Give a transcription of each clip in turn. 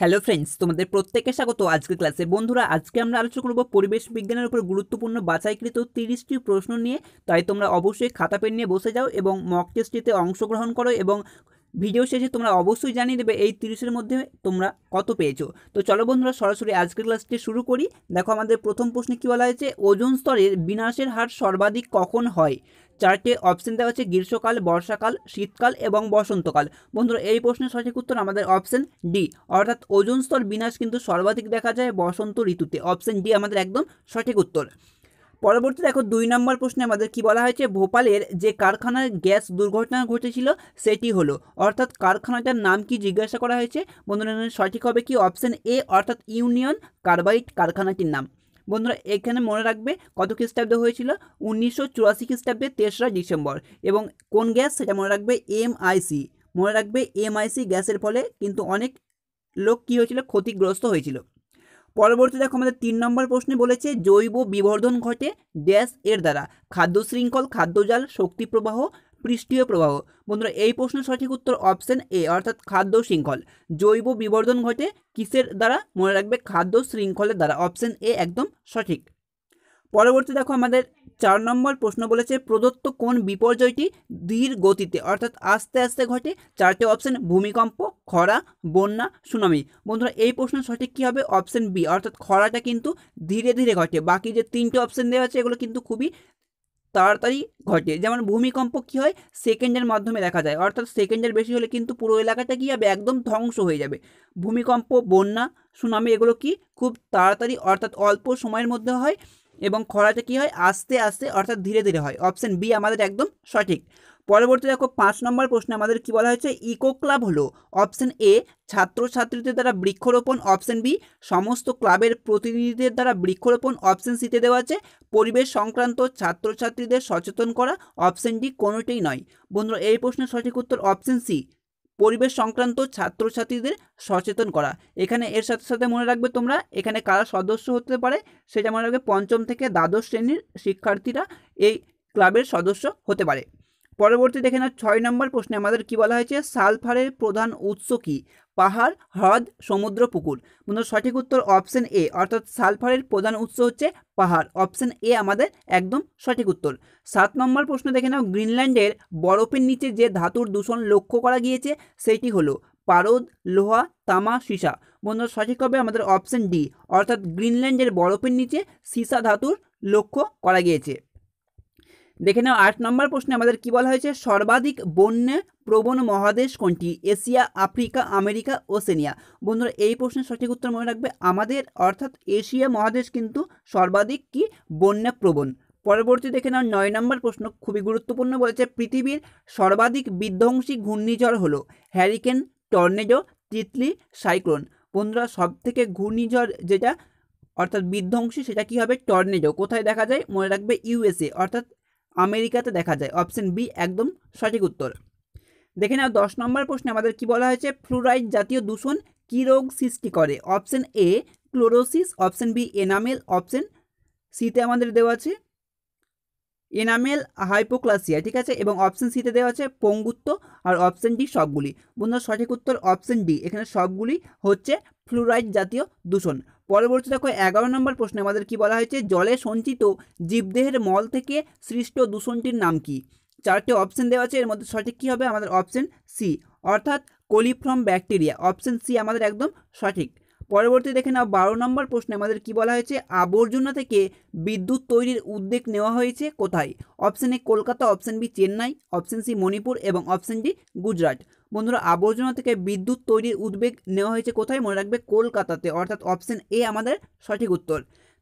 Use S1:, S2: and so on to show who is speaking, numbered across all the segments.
S1: hello friends তোমাদের প্রত্যেকের স্বাগত আজকের ক্লাসে বন্ধুরা আজকে আমরা আলোচনা করব পরিবেশ বিজ্ঞানের উপর গুরুত্বপূর্ণ বাছাইকৃত তিরিশটি প্রশ্ন নিয়ে তাই তোমরা অবশ্যই খাতা পেন নিয়ে বসে যাও এবং মক টেস্টটিতে অংশগ্রহণ করো এবং ভিডিও শেষে তোমরা অবশ্যই জানিয়ে দেবে এই তিরিশের মধ্যে তোমরা কত পেয়েছো তো চলো বন্ধুরা সরাসরি আজকের ক্লাসটি শুরু করি দেখো আমাদের প্রথম প্রশ্নে কী বলা হয়েছে ওজন স্তরের বিনাশের হার সর্বাধিক কখন হয় চারটে অপশন দেওয়া হচ্ছে গ্রীষ্মকাল বর্ষাকাল শীতকাল এবং বসন্তকাল বন্ধুরা এই প্রশ্নের সঠিক উত্তর আমাদের অপশন ডি অর্থাৎ ওজন স্তর বিনাশ কিন্তু সর্বাধিক দেখা যায় বসন্ত ঋতুতে অপশন ডি আমাদের একদম সঠিক উত্তর পরবর্তী দেখো দুই নম্বর প্রশ্নে আমাদের কি বলা হয়েছে ভোপালের যে কারখানার গ্যাস দুর্ঘটনা ঘটেছিল সেটি হলো অর্থাৎ কারখানাটার নাম কি জিজ্ঞাসা করা হয়েছে বন্ধুরা সঠিক হবে কি অপশন এ অর্থাৎ ইউনিয়ন কার্বাইড কারখানাটির নাম বন্ধুরা এখানে মনে রাখবে কত খ্রিস্টাব্দে হয়েছিল উনিশশো চুরাশি খ্রিস্টাব্দে তেসরা ডিসেম্বর এবং কোন গ্যাস সেটা মনে রাখবে এমআইসি মনে রাখবে এমআইসি গ্যাসের ফলে কিন্তু অনেক লোক কী হয়েছিল ক্ষতিগ্রস্ত হয়েছিল পরবর্তী দেখো আমাদের তিন নম্বর প্রশ্নে বলেছে জৈব বিবর্ধন ঘটে গ্যাস এর দ্বারা খাদ্য শৃঙ্খল খাদ্যজাল শক্তি প্রবাহ পৃষ্ঠীয় প্রবাহ বন্ধুরা এই প্রশ্নের সঠিক উত্তর অপশন এ অর্থাৎ খাদ্য শৃঙ্খল জৈব বিবর্ধন ঘটে কিসের দ্বারা মনে রাখবে খাদ্য শৃঙ্খলের দ্বারা অপশন এ একদম সঠিক পরবর্তী দেখো আমাদের চার নম্বর প্রশ্ন বলেছে প্রদত্ত কোন বিপর্যয়টি ধীর গতিতে অর্থাৎ আস্তে আস্তে ঘটে চারটে অপশন ভূমিকম্প খরা বন্যা সুনামি বন্ধুরা এই প্রশ্নের সঠিক কী হবে অপশন বি অর্থাৎ খরাটা কিন্তু ধীরে ধীরে ঘটে বাকি যে তিনটে অপশন দেওয়া আছে এগুলো কিন্তু খুবই তাড়াতাড়ি ঘটে যেমন ভূমিকম্প কী হয় সেকেন্ডের মাধ্যমে দেখা যায় অর্থাৎ সেকেন্ডের বেশি হলে কিন্তু পুরো এলাকাটা কী হবে একদম ধ্বংস হয়ে যাবে ভূমিকম্প বন্যা সুনামি এগুলো কি খুব তাড়াতাড়ি অর্থাৎ অল্প সময়ের মধ্যে হয় এবং খরাটা কী হয় আস্তে আস্তে অর্থাৎ ধীরে ধীরে হয় অপশান বি আমাদের একদম সঠিক পরবর্তী দেখো পাঁচ নম্বর প্রশ্নে আমাদের কি বলা হয়েছে ইকো ক্লাব হলো অপশন এ ছাত্রছাত্রীদের দ্বারা বৃক্ষরোপণ অপশন বি সমস্ত ক্লাবের প্রতিনিধিদের দ্বারা বৃক্ষরোপণ অপশন সিতে দেওয়া আছে পরিবেশ সংক্রান্ত ছাত্রছাত্রীদের সচেতন করা অপশন ডি কোনোটাই নয় বন্ধুরা এই প্রশ্নের সঠিক উত্তর অপশন সি পরিবেশ সংক্রান্ত ছাত্রছাত্রীদের সচেতন করা এখানে এর সাথে সাথে মনে রাখবে তোমরা এখানে কারা সদস্য হতে পারে সেটা মনে রাখবে পঞ্চম থেকে দ্বাদশ শ্রেণীর শিক্ষার্থীরা এই ক্লাবের সদস্য হতে পারে পরবর্তী দেখে না ছয় নম্বর প্রশ্নে আমাদের কি বলা হয়েছে সালফারের প্রধান উৎস কি পাহাড় হ্রদ সমুদ্র পুকুর বন্ধু সঠিক উত্তর অপশন এ অর্থাৎ সালফারের প্রধান উৎস হচ্ছে পাহাড় অপশন এ আমাদের একদম সঠিক উত্তর সাত নম্বর প্রশ্ন দেখে নাও গ্রিনল্যান্ডের বরফের নিচে যে ধাতুর দূষণ লক্ষ্য করা গিয়েছে সেটি হলো পারদ লোহা তামা সীসা বন্ধুরা সঠিক হবে আমাদের অপশন ডি অর্থাৎ গ্রিনল্যান্ডের বরফের নিচে সীসা ধাতুর লক্ষ্য করা গিয়েছে দেখে নাও আট নম্বর প্রশ্নে আমাদের কি বলা হয়েছে সর্বাধিক বন্যে প্রবণ মহাদেশ কোনটি এশিয়া আফ্রিকা আমেরিকা ওসেনিয়া বন্ধুরা এই প্রশ্নের সঠিক উত্তর মনে রাখবে আমাদের অর্থাৎ এশিয়া মহাদেশ কিন্তু সর্বাধিক কি বন্যা প্রবণ পরবর্তী দেখে নাও নয় নম্বর প্রশ্ন খুবই গুরুত্বপূর্ণ বলেছে পৃথিবীর সর্বাধিক বিধ্বংসী ঘূর্ণিঝড় হলো হ্যারিকেন টর্নেডো তিতলি সাইক্লোন বন্ধুরা সব থেকে ঘূর্ণিঝড় যেটা অর্থাৎ বিধ্বংসী সেটা কি হবে টর্নেডো কোথায় দেখা যায় মনে রাখবে ইউএসএ অর্থাৎ আমেরিকাতে দেখা যায় অপশন বি একদম সঠিক উত্তর দেখে নাও দশ নম্বর প্রশ্নে আমাদের কি বলা হয়েছে ফ্লুরাইড জাতীয় দূষণ কী রোগ সৃষ্টি করে option A chlorosis option B enamel option সিতে আমাদের দেওয়া আছে এনামেল হাইপোক্লাসিয়া ঠিক আছে এবং অপশন সিতে দেওয়া আছে পঙ্গুত্ব আর অপশন ডি সবগুলি বন্ধুরা সঠিক উত্তর অপশন ডি এখানে সবগুলি হচ্ছে ফ্লুরাইড জাতীয় দূষণ পরবর্তী দেখো এগারো নম্বর প্রশ্নে আমাদের কি বলা হয়েছে জলে সঞ্চিত জীবদেহের মল থেকে সৃষ্ট দূষণটির নাম কি চারটে অপশন দেওয়া আছে এর মধ্যে সঠিক কী হবে আমাদের অপশন সি অর্থাৎ কোলিফ্রম ব্যাকটেরিয়া অপশন সি আমাদের একদম সঠিক পরবর্তী দেখে নাও বারো নম্বর প্রশ্নে আমাদের কি বলা হয়েছে আবর্জনা থেকে বিদ্যুৎ তৈরির উদ্যোগ নেওয়া হয়েছে কোথায় option A Kolkata option B Chennai option C Manipur এবং অপশন ডি গুজরাট বন্ধুরা আবর্জনা থেকে বিদ্যুৎ তৈরির উদ্বেগ নেওয়া হয়েছে কোথায় মনে রাখবে কলকাতাতে অর্থাৎ অপশন এ আমাদের সঠিক উত্তর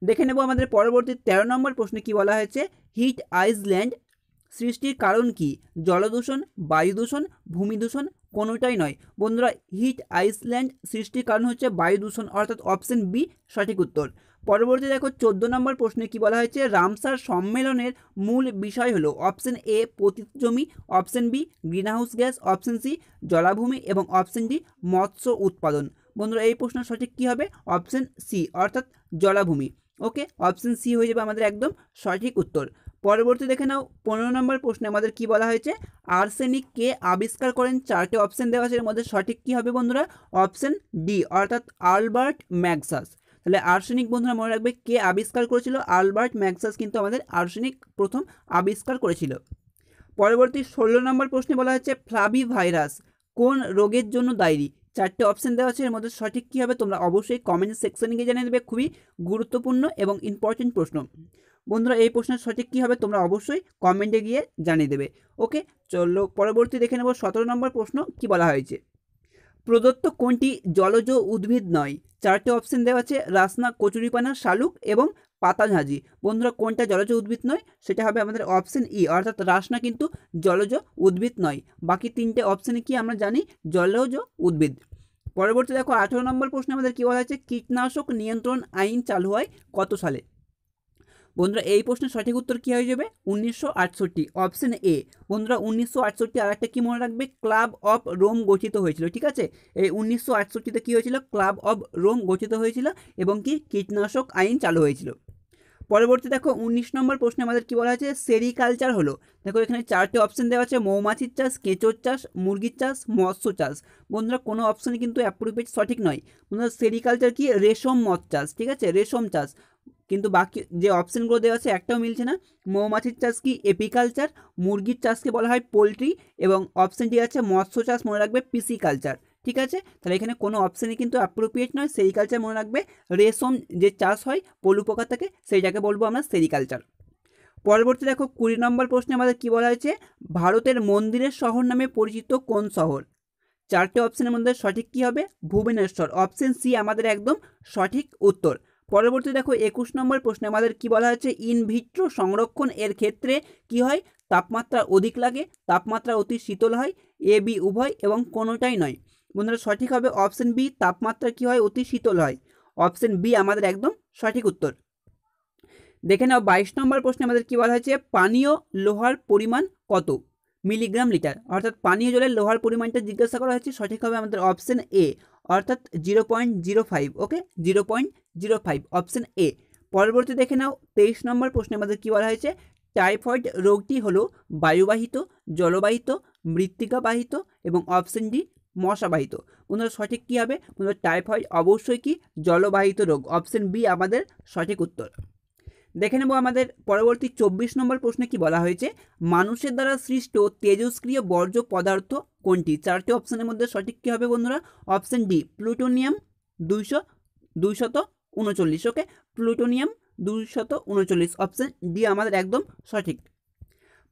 S1: দেখে নেব আমাদের পরবর্তী ১৩ নম্বর প্রশ্নে কি বলা হয়েছে হিট আইসল্যান্ড সৃষ্টির কারণ কি জলদূষণ বায়ু দূষণ ভূমি দূষণ কোনোটাই নয় বন্ধুরা হিট আইসল্যান্ড সৃষ্টির কারণ হচ্ছে বায়ু দূষণ অর্থাৎ অপশন বি সঠিক উত্তর পরবর্তী দেখো চোদ্দ নম্বর প্রশ্নে কি বলা হয়েছে রামসার সম্মেলনের মূল বিষয় হলো অপশন এ পতিত জমি option B greenhouse gas option C জলাভূমি এবং অপশন ডি মৎস্য উৎপাদন বন্ধুরা এই প্রশ্ন সঠিক কী হবে অপশন সি অর্থাৎ জলাভূমি ওকে অপশন সি হয়ে যাবে আমাদের একদম সঠিক উত্তর পরবর্তী দেখে নাও পনেরো নম্বর প্রশ্নে আমাদের কি বলা হয়েছে আর্সেনিক কে আবিষ্কার করেন চারটে অপশন দেওয়া আছে এর মধ্যে সঠিক কী হবে বন্ধুরা অপশন ডি অর্থাৎ আলবার্ট ম্যাগসাস তাহলে আর্সেনিক বন্ধুরা মনে রাখবে কে আবিষ্কার করেছিল আলবার্ট ম্যাগসাস কিন্তু আমাদের আর্সেনিক প্রথম আবিষ্কার করেছিল পরবর্তী ষোলো নম্বর প্রশ্নে বলা হয়েছে ফ্লাভি ভাইরাস কোন রোগের জন্য দায়ী চারটে অপশন দেওয়া আছে এর মধ্যে সঠিক কী হবে তোমরা অবশ্যই কমেন্ট সেকশনে গিয়ে জানিয়ে দেবে খুবই গুরুত্বপূর্ণ এবং ইম্পর্টেন্ট প্রশ্ন বন্ধুরা এই প্রশ্নের সঠিক কী হবে তোমরা অবশ্যই কমেন্টে গিয়ে জানিয়ে দেবে ওকে চলো পরবর্তী দেখে নেব সতেরো নম্বর প্রশ্ন কি বলা হয়েছে প্রদত্ত কোনটি জলজ উদ্ভিদ নয় চারটে অপশন দেওয়া আছে রাসনা কচুরিপানা শালুক এবং পাতাঝাঁজি বন্ধুরা কোনটা জলজ উদ্ভিদ নয় সেটা হবে আমাদের অপশন ই e, অর্থাৎ রাসনা কিন্তু জলজ উদ্ভিদ নয় বাকি তিনটে অপশনে কি আমরা জানি জলজ উদ্ভিদ পরবর্তী দেখো আঠেরো নম্বর প্রশ্নে আমাদের কী বলা হয়েছে কীটনাশক নিয়ন্ত্রণ আইন চালু হয় কত সালে বন্ধুরা এই প্রশ্নের সঠিক উত্তর কী হয়ে যাবে উনিশশো আটষট্টি অপশন এ বন্ধুরা উনিশশো আটষট্টি আর একটা কী মনে রাখবে ক্লাব অফ রোম গঠিত হয়েছিল ঠিক আছে এই উনিশশো আটষট্টিতে কী হয়েছিল ক্লাব অফ রোম গঠিত হয়েছিল এবং কি কীটনাশক আইন চালু হয়েছিল পরবর্তী দেখো উনিশ নম্বর প্রশ্নে আমাদের কি বলা হয়েছে সেরিকালচার হলো দেখো এখানে চারটে অপশন দেওয়া আছে মৌমাছির চাষ কেঁচোর চাষ মুরগির চাষ মৎস্য চাষ বন্ধুরা কোনো অপশনই কিন্তু অ্যাপ্রুভেট সঠিক নয় বন্ধুরা সেরিকালচার কি রেশম মৎ চাষ ঠিক আছে রেশম চাষ কিন্তু বাকি যে অপশানগুলো দেওয়া আছে একটাও মিলছে না মৌমাছির চাষ কি এপিকালচার মুরগির চাষকে বলা হয় পোলট্রি এবং অপশানটি আছে মৎস্য চাষ মনে রাখবে পিসি কালচার ঠিক আছে তাহলে এখানে কোনো অপশানই কিন্তু অ্যাপ্রোপ্রিয়েট নয় সেরিকালচার মনে রাখবে রেশম যে চাষ হয় পলু পোকা থেকে সেইটাকে বলবো আমরা সেরিকালচার পরবর্তী দেখো কুড়ি নম্বর প্রশ্নে আমাদের কি বলা হয়েছে ভারতের মন্দিরের শহর নামে পরিচিত কোন শহর চারটে অপশানের মধ্যে সঠিক কী হবে ভুবনেশ্বর অপশান সি আমাদের একদম সঠিক উত্তর পরবর্তী দেখো একুশ নম্বর প্রশ্নে আমাদের কি বলা হয়েছে ইনভিট্রো সংরক্ষণ এর ক্ষেত্রে কি হয় তাপমাত্রা অধিক লাগে তাপমাত্রা অতি শীতল হয় এ বি উভয় এবং কোনোটাই নয় বন্ধুরা সঠিক হবে অপশন বি তাপমাত্রা কি হয় অতি শীতল হয় অপশন বি আমাদের একদম সঠিক উত্তর দেখে নাও বাইশ নম্বর প্রশ্নে আমাদের কি বলা হয়েছে পানীয় লোহার পরিমাণ কত মিলিগ্রাম লিটার অর্থাৎ পানীয় জলের লোহার পরিমাণটা জিজ্ঞাসা করা হয়েছে সঠিকভাবে আমাদের অপশন এ অর্থাৎ zero point zero five okay zero point zero five option A পরবর্তী দেখে নাও তেইশ নম্বর প্রশ্নে আমাদের কী বলা হয়েছে টাইফয়েড রোগটি হলো বায়ুবাহিত জলবাহিত মৃত্তিকাবাহিত এবং অপশান ডি মশাবাহিত বন্ধুরা সঠিক কী হবে বন্ধুরা টাইফয়েড অবশ্যই কি জলবাহিত রোগ অপশান বি আমাদের সঠিক উত্তর দেখে নেব আমাদের পরবর্তী চব্বিশ নম্বর প্রশ্নে কি বলা হয়েছে মানুষের দ্বারা সৃষ্ট তেজস্ক্রিয় বর্জ্য পদার্থ কোনটি চারটি অপশানের মধ্যে সঠিক কী হবে বন্ধুরা অপশান ডি প্লুটোনিয়াম দুইশো দুইশত উনচল্লিশ ওকে প্লুটোনিয়াম দুশত উনচল্লিশ অপশান ডি আমাদের একদম সঠিক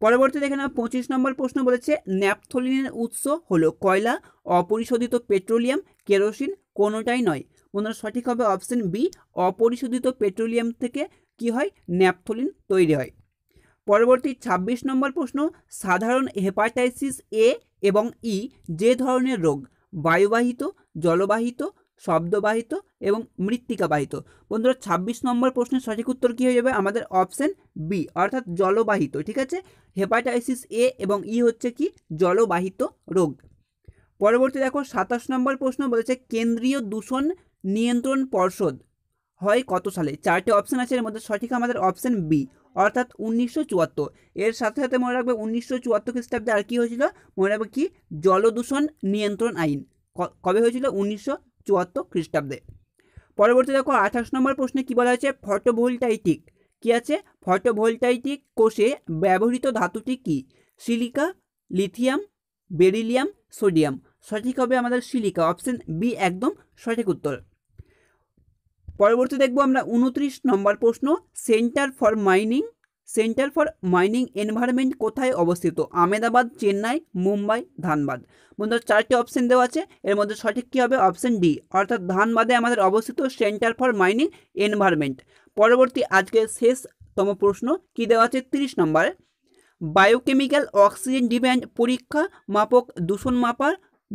S1: পরবর্তী দেখে নেওয়া পঁচিশ নম্বর প্রশ্ন বলেছে ন্যাপথলিনের উৎস হলো কয়লা অপরিশোধিত পেট্রোলিয়াম কেরোসিন কোনোটাই নয় বন্ধুরা সঠিক হবে অপশান বি অপরিশোধিত পেট্রোলিয়াম থেকে কি হয় ন্যাপথলিন তৈরি হয় পরবর্তী ২৬ নম্বর প্রশ্ন সাধারণ হেপাটাইসিস এ এবং ই যে ধরনের রোগ বায়ুবাহিত জলবাহিত শব্দবাহিত এবং মৃত্তিকাবাহিত বন্ধুরা ২৬ নম্বর প্রশ্নের সঠিক উত্তর কী হয়ে যাবে আমাদের অপশন বি অর্থাৎ জলবাহিত ঠিক আছে হেপাটাইসিস এ এবং ই e হচ্ছে কি জলবাহিত রোগ পরবর্তী দেখো সাতাশ নম্বর প্রশ্ন বলেছে কেন্দ্রীয় দূষণ নিয়ন্ত্রণ পর্ষদ হয় কত সালে চারটে অপশান আছে এর মধ্যে সঠিক আমাদের অপশান বি অর্থাৎ উনিশশো চুয়াত্তর এর সাথে সাথে মনে রাখবে উনিশশো চুয়াত্তর খ্রিস্টাব্দে আর কী হয়েছিল মনে রাখবে কি জলদূষণ নিয়ন্ত্রণ আইন কবে হয়েছিল উনিশশো চুয়াত্তর খ্রিস্টাব্দে পরবর্তী দেখো আঠাশ নম্বর প্রশ্নে কী বলা হয়েছে ফটোভোল্টাইটিক কী আছে ফটোভোল্টাইটিক কোষে ব্যবহৃত ধাতুটি কি সিলিকা লিথিয়াম বেরিলিয়াম সোডিয়াম সঠিক হবে আমাদের সিলিকা অপশন বি একদম সঠিক উত্তর পরবর্তী দেখব আমরা উনত্রিশ নম্বর প্রশ্ন centre for mining centre for mining environment কোথায় অবস্থিত আমেদাবাদ চেন্নাই মুম্বাই ধানবাদ বন্ধুরা চারটি অপশন দেওয়া আছে এর মধ্যে সঠিক কী হবে অপশন ডি অর্থাৎ ধানবাদে আমাদের অবস্থিত সেন্টার ফর মাইনিং এনভায়রনমেন্ট পরবর্তী আজকে শেষতম প্রশ্ন কী দেওয়া আছে তিরিশ নম্বরে বায়োকেমিক্যাল অক্সিজেন ডিম্যান্ড পরীক্ষা মাপক দূষণ মাপার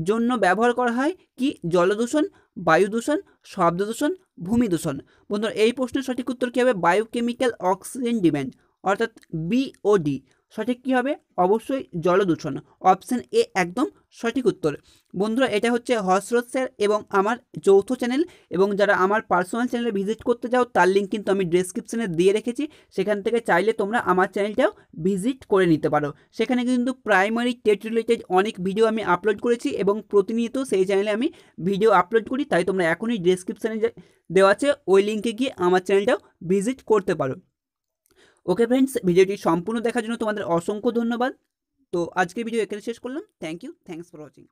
S1: জন্য ব্যবহার করা হয় কি জলদূষণ বায়ু দূষণ শব্দ দূষণ ভূমি দূষণ বন্ধুরা এই প্রশ্নের সঠিক উত্তর কী হবে বায়োকেমিক্যাল অক্সিজেন ডিম্যান্ড অর্থাৎ বিওডি সঠিক কী হবে অবশ্যই জলদূষণ অপশান এ একদম সঠিক উত্তর বন্ধুরা এটা হচ্ছে হসরত স্যার এবং আমার যৌথ চ্যানেল এবং যারা আমার পার্সোনাল চ্যানেলে ভিজিট করতে যাও তার লিঙ্ক কিন্তু আমি ডেসক্রিপশানে দিয়ে রেখেছি সেখান থেকে চাইলে তোমরা আমার চ্যানেলটাও ভিজিট করে নিতে পারো সেখানে কিন্তু প্রাইমারি টেট রিলেটেড অনেক ভিডিও আমি আপলোড করেছি এবং প্রতিনিয়ত সেই চ্যানেলে আমি ভিডিও আপলোড করি তাই তোমরা এখনই ডেসক্রিপশানে দেওয়া আছে ওই লিঙ্কে গিয়ে আমার চ্যানেলটাও ভিজিট করতে পারো ওকে ফ্রেন্ডস ভিডিওটি সম্পূর্ণ দেখার জন্য তোমাদের অসংখ্য ধন্যবাদ তো আজকে ভিডিও এখানে শেষ করলাম thank you thanks for watching